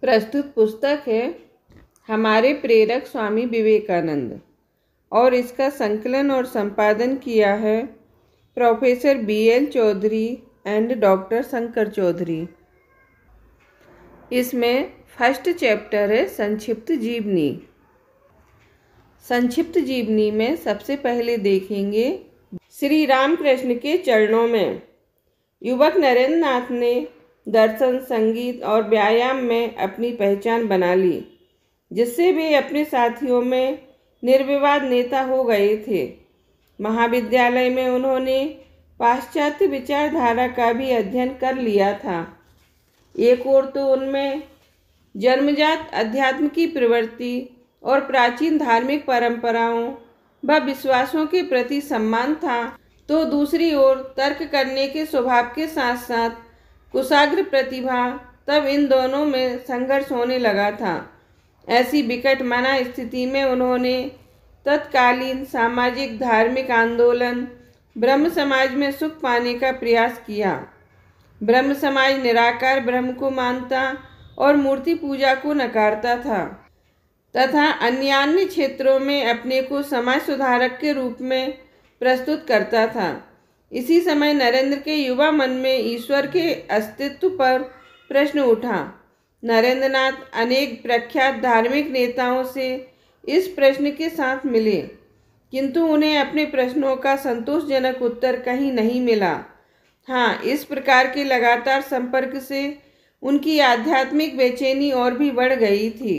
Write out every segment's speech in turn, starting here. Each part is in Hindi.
प्रस्तुत पुस्तक है हमारे प्रेरक स्वामी विवेकानंद और इसका संकलन और संपादन किया है professor B L Chaudhary and doctor Shankar Chaudhary इसमें फर्स्ट चैप्टर है संक्षिप्त जीवनी संक्षिप्त जीवनी में सबसे पहले देखेंगे श्री रामकृष्ण के चरणों में युवक नरेंद्र नाथ ने दर्शन संगीत और व्यायाम में अपनी पहचान बना ली जिससे वे अपने साथियों में निर्विवाद नेता हो गए थे महाविद्यालय में उन्होंने पाश्चात्य विचारधारा का भी अध्ययन कर लिया था एक और तो उनमें जन्मजात अध्यात्म की प्रवृत्ति और प्राचीन धार्मिक परंपराओं व विश्वासों के प्रति सम्मान था तो दूसरी ओर तर्क करने के स्वभाव के साथ साथ कुशाग्र प्रतिभा तब इन दोनों में संघर्ष होने लगा था ऐसी विकट मना स्थिति में उन्होंने तत्कालीन सामाजिक धार्मिक आंदोलन ब्रह्म समाज में सुख पाने का प्रयास किया ब्रह्म समाज निराकार ब्रह्म को मानता और मूर्ति पूजा को नकारता था तथा अन्य अन्य क्षेत्रों में अपने को समाज सुधारक के रूप में प्रस्तुत करता था इसी समय नरेंद्र के युवा मन में ईश्वर के अस्तित्व पर प्रश्न उठा नरेंद्रनाथ अनेक प्रख्यात धार्मिक नेताओं से इस प्रश्न के साथ मिले किंतु उन्हें अपने प्रश्नों का संतोषजनक उत्तर कहीं नहीं मिला हाँ इस प्रकार के लगातार संपर्क से उनकी आध्यात्मिक बेचैनी और भी बढ़ गई थी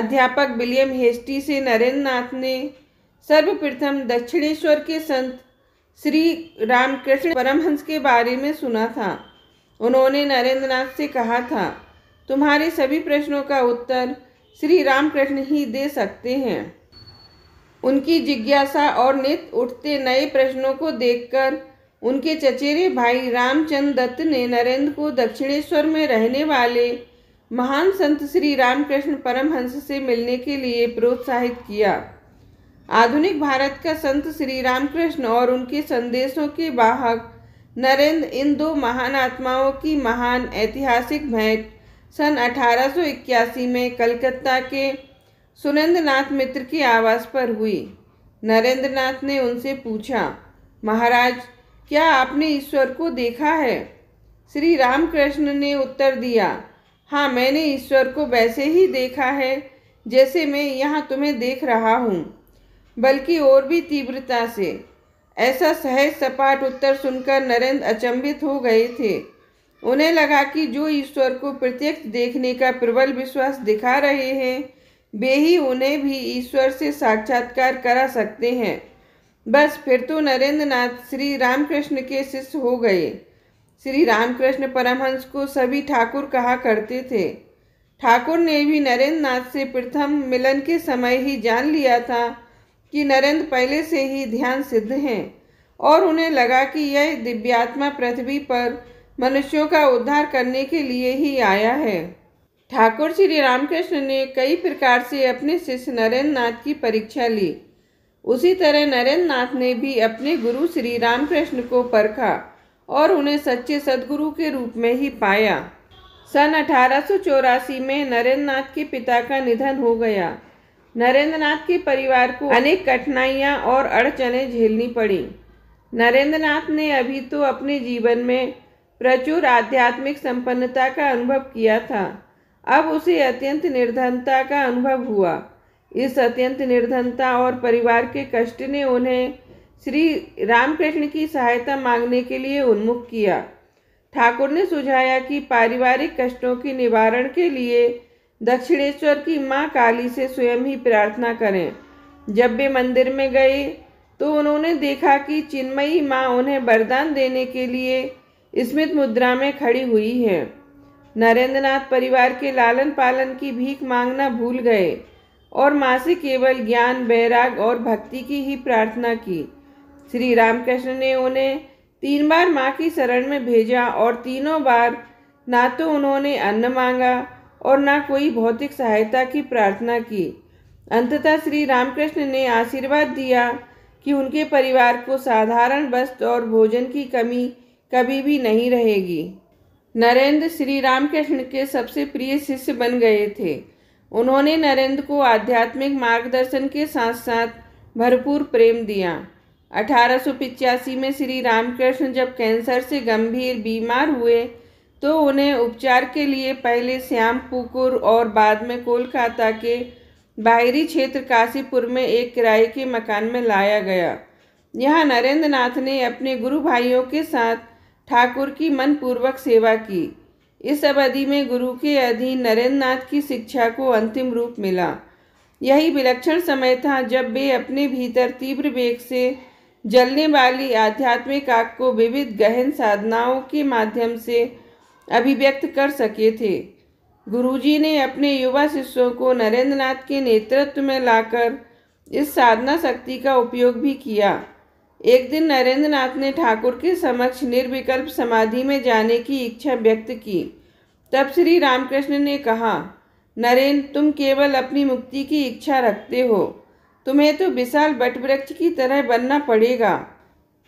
अध्यापक विलियम हेस्टी से नरेंद्र नाथ ने सर्वप्रथम दक्षिणेश्वर के संत श्री रामकृष्ण परमहंस के बारे में सुना था उन्होंने नरेंद्रनाथ से कहा था तुम्हारे सभी प्रश्नों का उत्तर श्री रामकृष्ण ही दे सकते हैं उनकी जिज्ञासा और नित उठते नए प्रश्नों को देखकर उनके चचेरे भाई रामचंद्र दत्त ने नरेंद्र को दक्षिणेश्वर में रहने वाले महान संत श्री रामकृष्ण परमहंस से मिलने के लिए प्रोत्साहित किया आधुनिक भारत का संत श्री रामकृष्ण और उनके संदेशों के वाहक नरेंद्र इन दो महान आत्माओं की महान ऐतिहासिक भेंट सन 1881 में कलकत्ता के सुरेंद्रनाथ मित्र के आवास पर हुई नरेंद्रनाथ ने उनसे पूछा महाराज क्या आपने ईश्वर को देखा है श्री रामकृष्ण ने उत्तर दिया हाँ मैंने ईश्वर को वैसे ही देखा है जैसे मैं यहाँ तुम्हें देख रहा हूँ बल्कि और भी तीव्रता से ऐसा सहज सपाट उत्तर सुनकर नरेंद्र अचंभित हो गए थे उन्हें लगा कि जो ईश्वर को प्रत्यक्ष देखने का प्रबल विश्वास दिखा रहे हैं वे ही उन्हें भी ईश्वर से साक्षात्कार करा सकते हैं बस फिर तो नरेंद्र नाथ श्री रामकृष्ण के शिष्य हो गए श्री रामकृष्ण परमहंस को सभी ठाकुर कहा करते थे ठाकुर ने भी नरेंद्र नाथ से प्रथम मिलन के समय ही जान लिया था कि नरेंद्र पहले से ही ध्यान सिद्ध हैं और उन्हें लगा कि यह दिव्यात्मा पृथ्वी पर मनुष्यों का उद्धार करने के लिए ही आया है ठाकुर श्री रामकृष्ण ने कई प्रकार से अपने शिष्य नरेंद्र नाथ की परीक्षा ली उसी तरह नरेंद्र नाथ ने भी अपने गुरु श्री रामकृष्ण को परखा और उन्हें सच्चे सदगुरु के रूप में ही पाया सन अठारह में नरेंद्र नाथ के पिता का निधन हो गया नरेंद्रनाथ के परिवार को अनेक कठिनाइयाँ और अड़चने झेलनी पड़ी नरेंद्रनाथ ने अभी तो अपने जीवन में प्रचुर आध्यात्मिक संपन्नता का अनुभव किया था अब उसे अत्यंत निर्धनता का अनुभव हुआ इस अत्यंत निर्धनता और परिवार के कष्ट ने उन्हें श्री रामकृष्ण की सहायता मांगने के लिए उन्मुख किया ठाकुर ने सुझाया कि पारिवारिक कष्टों के निवारण के लिए दक्षिणेश्वर की माँ काली से स्वयं ही प्रार्थना करें जब वे मंदिर में गए तो उन्होंने देखा कि चिन्मयी माँ उन्हें वरदान देने के लिए स्मित मुद्रा में खड़ी हुई है नरेंद्रनाथ परिवार के लालन पालन की भीख मांगना भूल गए और माँ से केवल ज्ञान वैराग और भक्ति की ही प्रार्थना की श्री रामकृष्ण ने उन्हें तीन बार माँ की शरण में भेजा और तीनों बार ना तो उन्होंने अन्न मांगा और ना कोई भौतिक सहायता की प्रार्थना की अंततः श्री रामकृष्ण ने आशीर्वाद दिया कि उनके परिवार को साधारण वस्त्र और भोजन की कमी कभी भी नहीं रहेगी नरेंद्र श्री रामकृष्ण के सबसे प्रिय शिष्य बन गए थे उन्होंने नरेंद्र को आध्यात्मिक मार्गदर्शन के साथ साथ भरपूर प्रेम दिया अठारह में श्री रामकृष्ण जब कैंसर से गंभीर बीमार हुए तो उन्हें उपचार के लिए पहले श्यामपुकुर और बाद में कोलकाता के बाहरी क्षेत्र काशीपुर में एक किराए के मकान में लाया गया यहाँ नरेंद्र नाथ ने अपने गुरु भाइयों के साथ ठाकुर की मनपूर्वक सेवा की इस अवधि में गुरु के अधीन नरेंद्र नाथ की शिक्षा को अंतिम रूप मिला यही विलक्षण समय था जब वे अपने भीतर तीव्र वेग से जलने वाली आध्यात्मिक आग को विविध गहन साधनाओं के माध्यम से अभिव्यक्त कर सके थे गुरुजी ने अपने युवा शिष्यों को नरेंद्र नाथ के नेतृत्व में लाकर इस साधना शक्ति का उपयोग भी किया एक दिन नरेंद्र नाथ ने ठाकुर के समक्ष निर्विकल्प समाधि में जाने की इच्छा व्यक्त की तब श्री रामकृष्ण ने कहा नरेंद्र तुम केवल अपनी मुक्ति की इच्छा रखते हो तुम्हें तो विशाल बटवृक्ष की तरह बनना पड़ेगा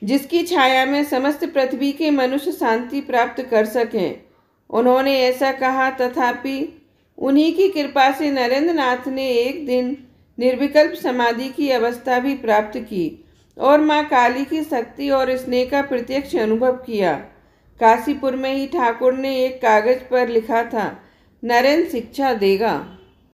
जिसकी छाया में समस्त पृथ्वी के मनुष्य शांति प्राप्त कर सकें उन्होंने ऐसा कहा तथापि उन्हीं की कृपा से नरेंद्र नाथ ने एक दिन निर्विकल्प समाधि की अवस्था भी प्राप्त की और माँ काली की शक्ति और स्नेह का प्रत्यक्ष अनुभव किया काशीपुर में ही ठाकुर ने एक कागज पर लिखा था नरेंद्र शिक्षा देगा